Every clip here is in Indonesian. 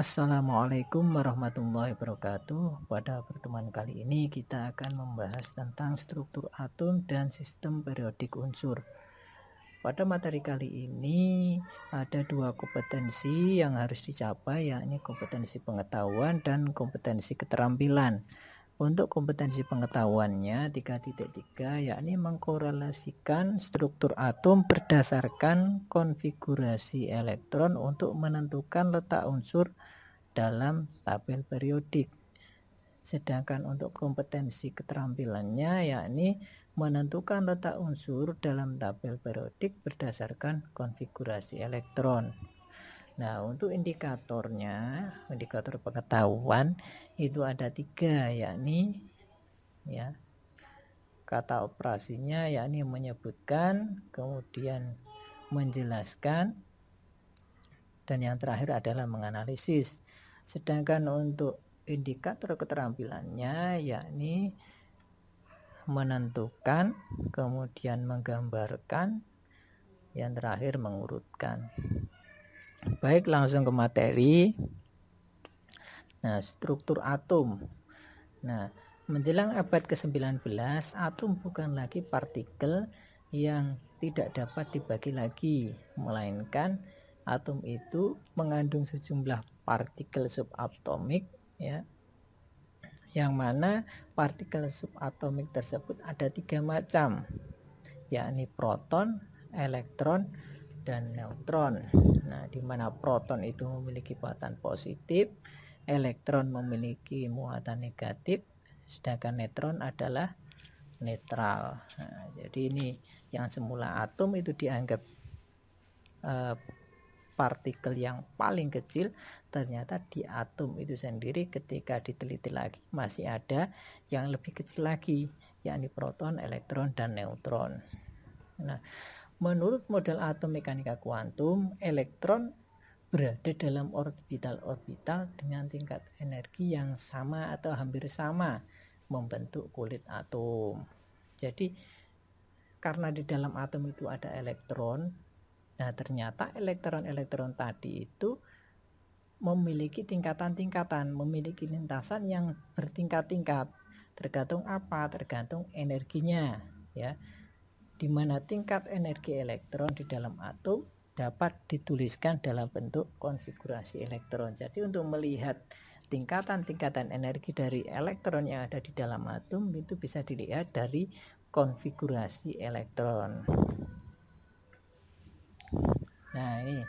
Assalamualaikum warahmatullahi wabarakatuh. Pada pertemuan kali ini kita akan membahas tentang struktur atom dan sistem periodik unsur. Pada materi kali ini ada dua kompetensi yang harus dicapai yakni kompetensi pengetahuan dan kompetensi keterampilan. Untuk kompetensi pengetahuannya 3.3 yakni mengkorelasikan struktur atom berdasarkan konfigurasi elektron untuk menentukan letak unsur dalam tabel periodik. Sedangkan untuk kompetensi keterampilannya yakni menentukan letak unsur dalam tabel periodik berdasarkan konfigurasi elektron. Nah, untuk indikatornya, indikator pengetahuan itu ada tiga, yakni ya kata operasinya yakni menyebutkan, kemudian menjelaskan, dan yang terakhir adalah menganalisis. Sedangkan untuk indikator keterampilannya yakni menentukan, kemudian menggambarkan, yang terakhir mengurutkan. Baik, langsung ke materi. Nah, struktur atom. Nah, menjelang abad ke-19, atom bukan lagi partikel yang tidak dapat dibagi lagi, melainkan atom itu mengandung sejumlah partikel subatomik ya. Yang mana partikel subatomik tersebut ada tiga macam, yakni proton, elektron, dan neutron. Nah, di mana proton itu memiliki muatan positif, elektron memiliki muatan negatif, sedangkan neutron adalah netral. Nah, jadi ini yang semula atom itu dianggap eh, partikel yang paling kecil, ternyata di atom itu sendiri ketika diteliti lagi masih ada yang lebih kecil lagi, yakni proton, elektron, dan neutron. Nah, Menurut model atom mekanika kuantum, elektron berada dalam orbital-orbital dengan tingkat energi yang sama atau hampir sama membentuk kulit atom. Jadi karena di dalam atom itu ada elektron, nah ternyata elektron-elektron tadi itu memiliki tingkatan-tingkatan, memiliki lintasan yang bertingkat-tingkat, tergantung apa, tergantung energinya, ya di mana tingkat energi elektron di dalam atom dapat dituliskan dalam bentuk konfigurasi elektron. Jadi untuk melihat tingkatan-tingkatan energi dari elektron yang ada di dalam atom itu bisa dilihat dari konfigurasi elektron. Nah, ini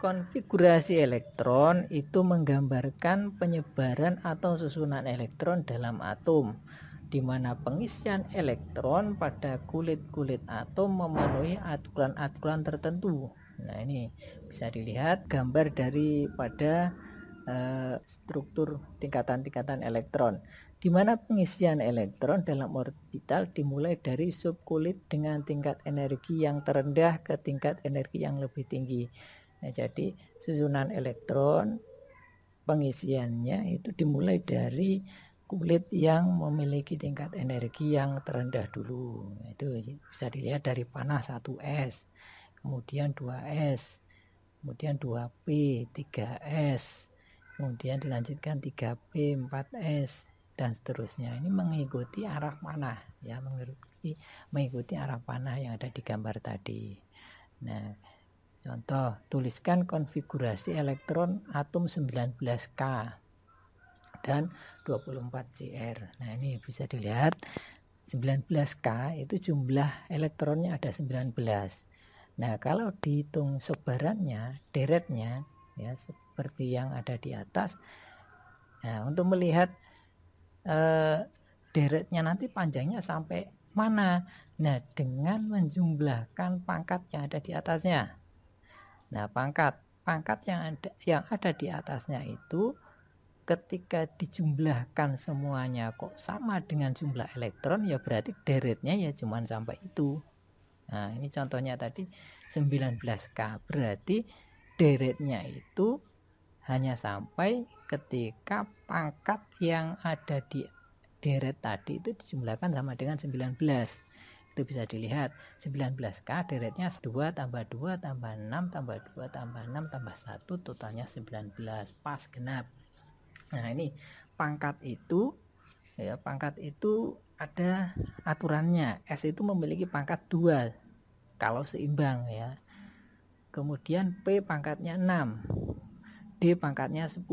konfigurasi elektron itu menggambarkan penyebaran atau susunan elektron dalam atom di mana pengisian elektron pada kulit-kulit atom memenuhi aturan-aturan tertentu. Nah, ini bisa dilihat gambar dari pada uh, eh, struktur tingkatan-tingkatan elektron di mana pengisian elektron dalam orbital dimulai dari subkulit dengan tingkat energi yang terendah ke tingkat energi yang lebih tinggi. Nah, jadi susunan elektron pengisiannya itu dimulai dari kulit yang memiliki tingkat energi yang terendah dulu. Itu bisa dilihat dari panah 1S, kemudian 2S, kemudian 2P, 3S, kemudian dilanjutkan 3P, 4S, dan seterusnya. Ini mengikuti arah panah ya, mengikuti mengikuti arah panah yang ada di gambar tadi. Nah, contoh tuliskan konfigurasi elektron atom 19K dan 24Cr. Nah, ini bisa dilihat 19K itu jumlah elektronnya ada 19. Nah, kalau dihitung sebarannya, deretnya ya seperti yang ada di atas. Nah, untuk melihat eh, deretnya nanti panjangnya sampai mana? Nah, dengan menjumlahkan pangkat yang ada di atasnya. Nah, pangkat pangkat yang ada yang ada di atasnya itu ketika dijumlahkan semuanya kok sama dengan jumlah elektron ya berarti deretnya ya cuma sampai itu nah ini contohnya tadi 19K berarti deretnya itu hanya sampai ketika pangkat yang ada di deret tadi itu dijumlahkan sama dengan 19 itu bisa dilihat 19K deretnya 2 tambah 2 tambah 6 tambah 2 tambah 6 tambah 1 totalnya 19 pas genap Nah, ini pangkat itu ya, pangkat itu ada aturannya. S itu memiliki pangkat dua kalau seimbang ya. Kemudian P pangkatnya 6. D pangkatnya 10.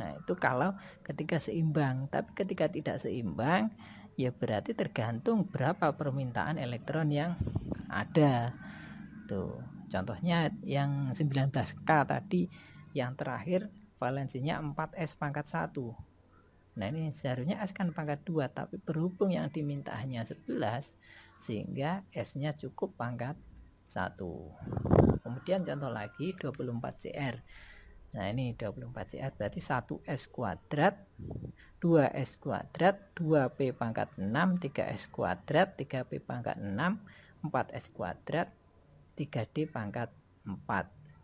Nah, itu kalau ketika seimbang. Tapi ketika tidak seimbang, ya berarti tergantung berapa permintaan elektron yang ada. Tuh, contohnya yang 19K tadi yang terakhir valensinya 4S pangkat 1 Nah ini seharusnya S kan pangkat 2 Tapi berhubung yang diminta hanya 11 Sehingga S nya cukup pangkat 1 Kemudian contoh lagi 24CR Nah ini 24CR berarti 1S kuadrat 2S kuadrat 2P pangkat 6 3S kuadrat 3P pangkat 6 4S kuadrat 3D pangkat 4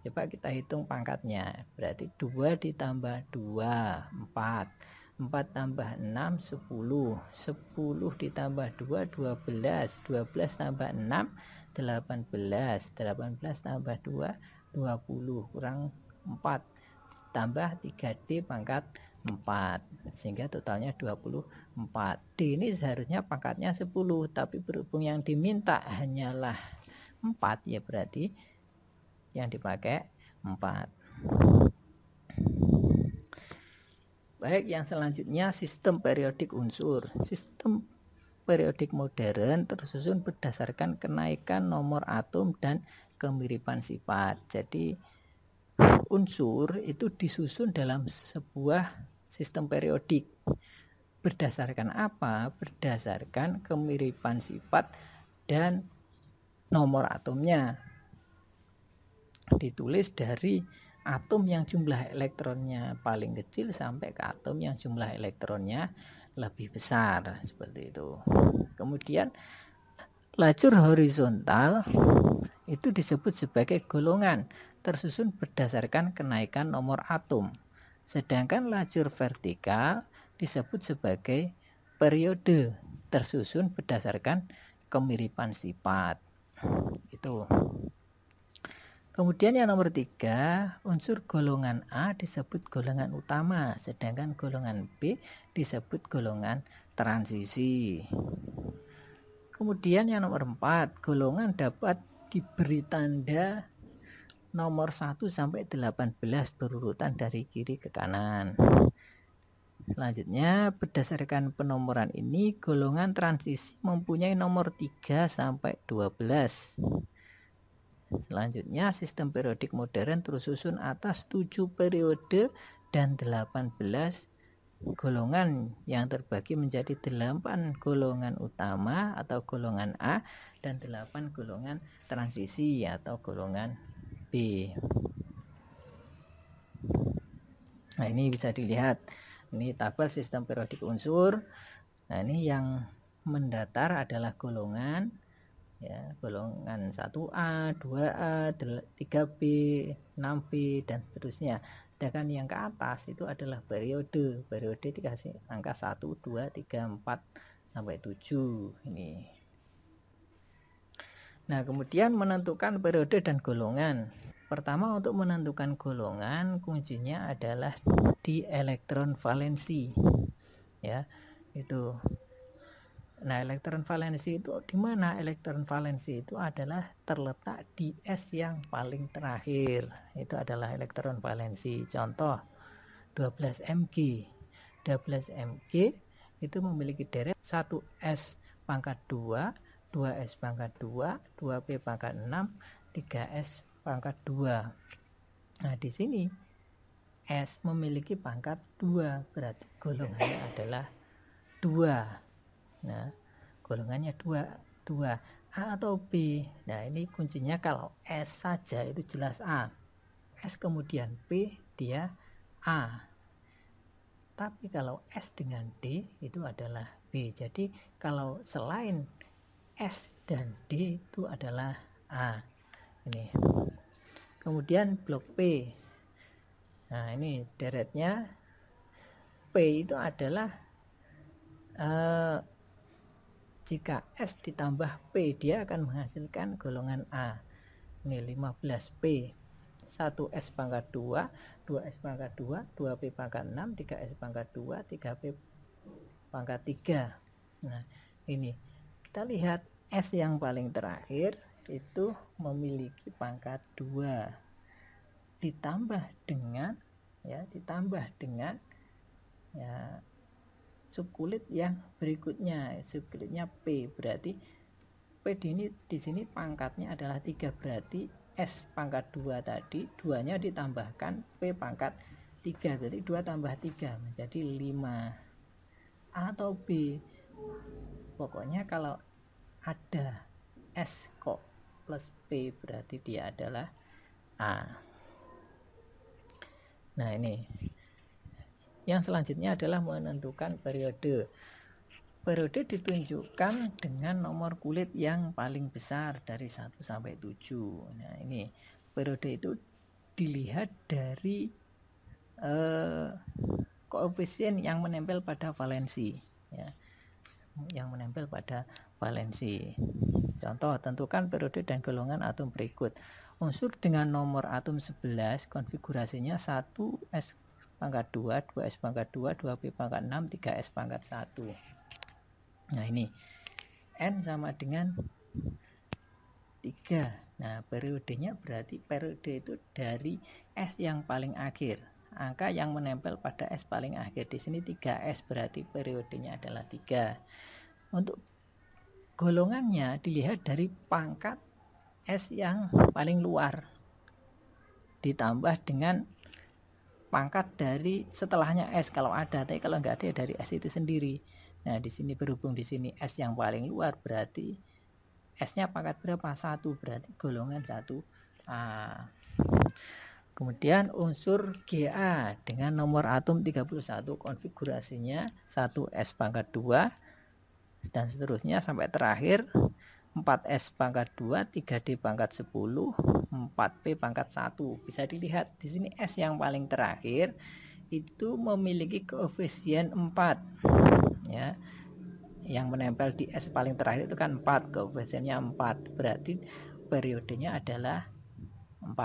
Coba kita hitung pangkatnya. Berarti 2 ditambah 2, 4. 4 tambah 6, 10. 10 ditambah 2, 12. 12 tambah 6, 18. 18 tambah 2, 20. Kurang 4. Tambah 3D pangkat 4 sehingga totalnya 24 D ini seharusnya pangkatnya 10 tapi berhubung yang diminta hanyalah 4 ya berarti yang dipakai 4 baik yang selanjutnya sistem periodik unsur sistem periodik modern tersusun berdasarkan kenaikan nomor atom dan kemiripan sifat jadi unsur itu disusun dalam sebuah sistem periodik berdasarkan apa? Berdasarkan kemiripan sifat dan nomor atomnya ditulis dari atom yang jumlah elektronnya paling kecil sampai ke atom yang jumlah elektronnya lebih besar seperti itu. Kemudian lajur horizontal itu disebut sebagai golongan tersusun berdasarkan kenaikan nomor atom. Sedangkan lajur vertikal disebut sebagai periode tersusun berdasarkan kemiripan sifat. Itu. Kemudian yang nomor tiga, unsur golongan A disebut golongan utama, sedangkan golongan B disebut golongan transisi. Kemudian yang nomor empat, golongan dapat diberi tanda nomor 1 sampai 18 berurutan dari kiri ke kanan. Selanjutnya, berdasarkan penomoran ini, golongan transisi mempunyai nomor 3 sampai 12. Selanjutnya sistem periodik modern tersusun atas 7 periode dan 18 golongan yang terbagi menjadi 8 golongan utama atau golongan A dan 8 golongan transisi atau golongan B. Nah, ini bisa dilihat. Ini tabel sistem periodik unsur. Nah, ini yang mendatar adalah golongan ya golongan 1A, 2A, 3B, 6B dan seterusnya. Sedangkan yang ke atas itu adalah periode. Periode dikasih angka 1, 2, 3, 4 sampai 7 ini. Nah, kemudian menentukan periode dan golongan. Pertama untuk menentukan golongan kuncinya adalah di elektron valensi. Ya, itu Nah, elektron valensi itu di mana? Elektron valensi itu adalah terletak di S yang paling terakhir. Itu adalah elektron valensi. Contoh 12 Mg. 12 Mg itu memiliki deret 1 S pangkat 2, 2 S pangkat 2, 2 P pangkat 6, 3 S pangkat 2. Nah, di sini S memiliki pangkat 2, berarti golongannya adalah 2. Nah, golongannya dua, dua A atau B. Nah, ini kuncinya kalau S saja itu jelas A. S kemudian P dia A. Tapi kalau S dengan D itu adalah B. Jadi kalau selain S dan D itu adalah A. Ini. Kemudian blok P. Nah, ini deretnya P itu adalah uh, jika S ditambah P dia akan menghasilkan golongan A ini 15P 1S pangkat 2 2S pangkat 2 2P pangkat 6 3S pangkat 2 3P pangkat 3 nah ini kita lihat S yang paling terakhir itu memiliki pangkat 2 ditambah dengan ya ditambah dengan ya subkulit yang berikutnya subkulitnya P berarti P di ini di sini pangkatnya adalah 3 berarti S pangkat 2 tadi duanya ditambahkan P pangkat 3 berarti 2 tambah 3 menjadi 5 A atau B pokoknya kalau ada S kok plus P berarti dia adalah A nah ini yang selanjutnya adalah menentukan periode. Periode ditunjukkan dengan nomor kulit yang paling besar dari 1 sampai 7. Nah, ini periode itu dilihat dari eh, koefisien yang menempel pada valensi ya. Yang menempel pada valensi. Contoh, tentukan periode dan golongan atom berikut. Unsur dengan nomor atom 11 konfigurasinya 1 S pangkat 2, 2S pangkat 2, 2P pangkat 6, 3S pangkat 1. Nah ini N sama dengan 3. Nah periodenya berarti periode itu dari S yang paling akhir. Angka yang menempel pada S paling akhir. Di sini 3S berarti periodenya adalah 3. Untuk golongannya dilihat dari pangkat S yang paling luar ditambah dengan pangkat dari setelahnya S kalau ada, tapi kalau nggak ada ya dari S itu sendiri. Nah, di sini berhubung di sini S yang paling luar berarti S-nya pangkat berapa? Satu berarti golongan satu A. Kemudian unsur GA dengan nomor atom 31 konfigurasinya 1S pangkat 2 dan seterusnya sampai terakhir 4S pangkat 2, 3D pangkat 10, 4P pangkat 1. Bisa dilihat di sini S yang paling terakhir itu memiliki koefisien 4. Ya. Yang menempel di S paling terakhir itu kan 4, koefisiennya 4. Berarti periodenya adalah 4.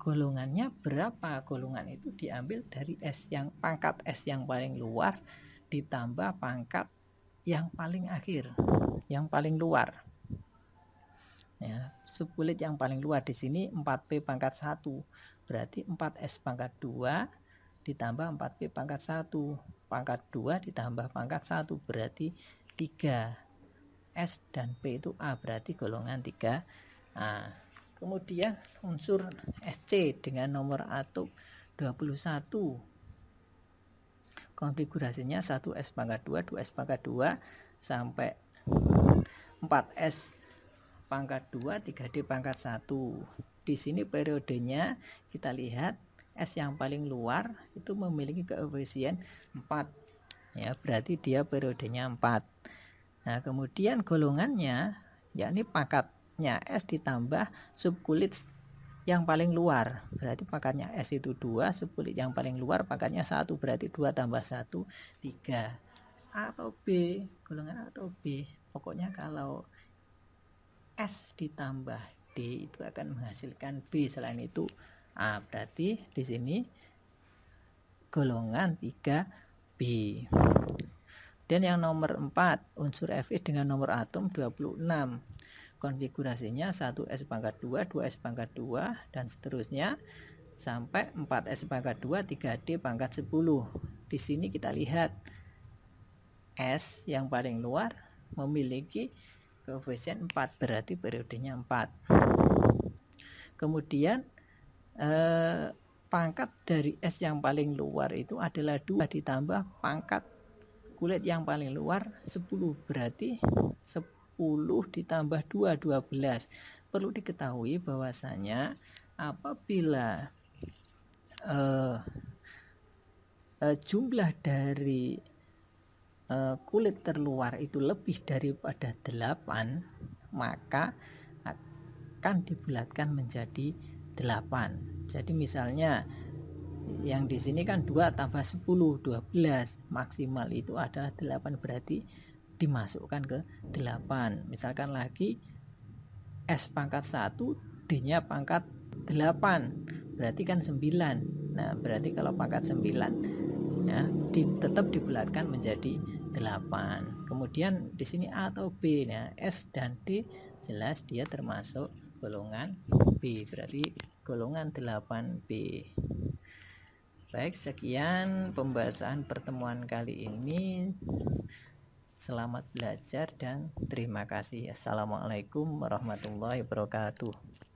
Golongannya berapa? Golongan itu diambil dari S yang pangkat S yang paling luar ditambah pangkat yang paling akhir, yang paling luar. Ya, subkulit yang paling luar di sini 4P pangkat 1. Berarti 4S pangkat 2 ditambah 4P pangkat 1. Pangkat 2 ditambah pangkat 1 berarti 3. S dan P itu A berarti golongan 3A. Kemudian unsur SC dengan nomor atoms 21 konfigurasinya 1 S pangkat 2 2 S pangkat 2 sampai 4 S pangkat 2 3D pangkat 1 di sini periodenya kita lihat S yang paling luar itu memiliki koefisien 4 ya berarti dia periodenya 4 nah kemudian golongannya yakni pakatnya S ditambah subkulit yang paling luar berarti pakannya S itu 2 sekulit yang paling luar pakannya 1 berarti 2 tambah 1 3 A atau B golongan A atau B pokoknya kalau S ditambah D itu akan menghasilkan B selain itu A berarti di sini golongan 3B dan yang nomor 4 unsur Fe dengan nomor atom 26 konfigurasinya 1S pangkat 2, 2S pangkat 2 dan seterusnya sampai 4S pangkat 2, 3D pangkat 10. Di sini kita lihat S yang paling luar memiliki koefisien 4 berarti periodenya 4. Kemudian eh, pangkat dari S yang paling luar itu adalah 2 ditambah pangkat kulit yang paling luar 10 berarti 10 10 ditambah 2 12 perlu diketahui bahwasanya apabila uh, uh, jumlah dari uh, kulit terluar itu lebih daripada 8 maka akan dibulatkan menjadi 8 jadi misalnya yang di sini kan 2 tambah 10 12 maksimal itu adalah 8 berarti dimasukkan ke 8 misalkan lagi S pangkat 1 D nya pangkat 8 berarti kan 9 nah berarti kalau pangkat 9 ya di, tetap dibulatkan menjadi 8 kemudian di sini A atau B ya S dan D jelas dia termasuk golongan B berarti golongan 8B baik sekian pembahasan pertemuan kali ini Selamat belajar dan terima kasih. Assalamualaikum warahmatullahi wabarakatuh.